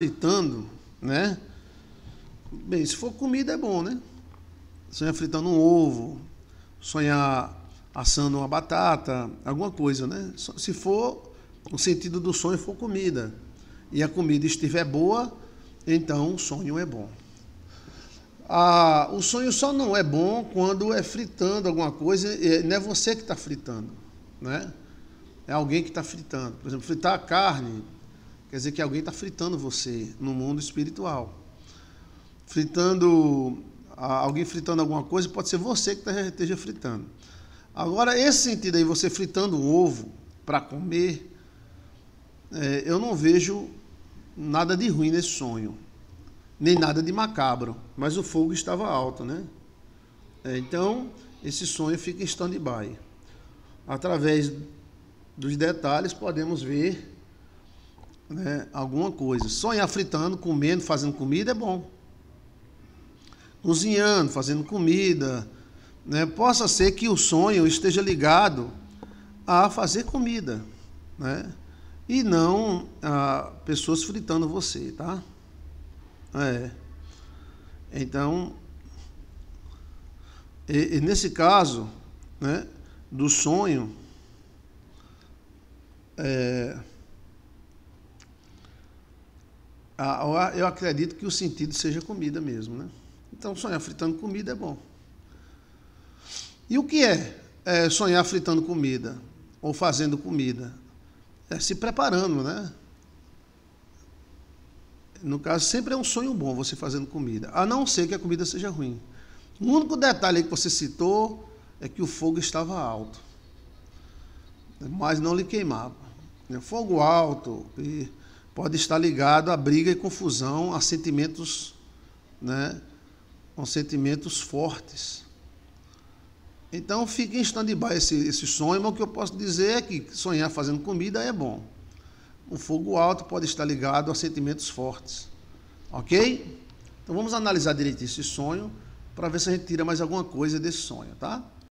fritando, né? Bem, se for comida é bom, né? Sonhar fritando um ovo, sonhar assando uma batata, alguma coisa, né? Se for o sentido do sonho for comida e a comida estiver boa, então o sonho é bom. Ah, o sonho só não é bom quando é fritando alguma coisa, e não é você que está fritando, né? É alguém que está fritando. Por exemplo, fritar a carne, Quer dizer que alguém está fritando você no mundo espiritual. Fritando, alguém fritando alguma coisa, pode ser você que tá, esteja fritando. Agora, esse sentido aí, você fritando um ovo para comer, é, eu não vejo nada de ruim nesse sonho, nem nada de macabro, mas o fogo estava alto, né? É, então, esse sonho fica em stand-by. Através dos detalhes, podemos ver né, alguma coisa. Sonhar fritando, comendo, fazendo comida é bom. Cozinhando, fazendo comida. Né? Possa ser que o sonho esteja ligado a fazer comida, né? E não a pessoas fritando você, tá? É. Então, e, e nesse caso, né, do sonho, é, ah, eu acredito que o sentido seja comida mesmo, né? Então, sonhar fritando comida é bom. E o que é, é, sonhar fritando comida ou fazendo comida? É se preparando, né? No caso, sempre é um sonho bom você fazendo comida, a não ser que a comida seja ruim. O único detalhe que você citou é que o fogo estava alto, mas não lhe queimava. Né? Fogo alto e pode estar ligado a briga e confusão, a sentimentos, né, com sentimentos fortes. Então fique em stand-by esse, esse sonho, mas o que eu posso dizer é que sonhar fazendo comida é bom. O fogo alto pode estar ligado a sentimentos fortes. Ok? Então vamos analisar direito esse sonho para ver se a gente tira mais alguma coisa desse sonho, tá?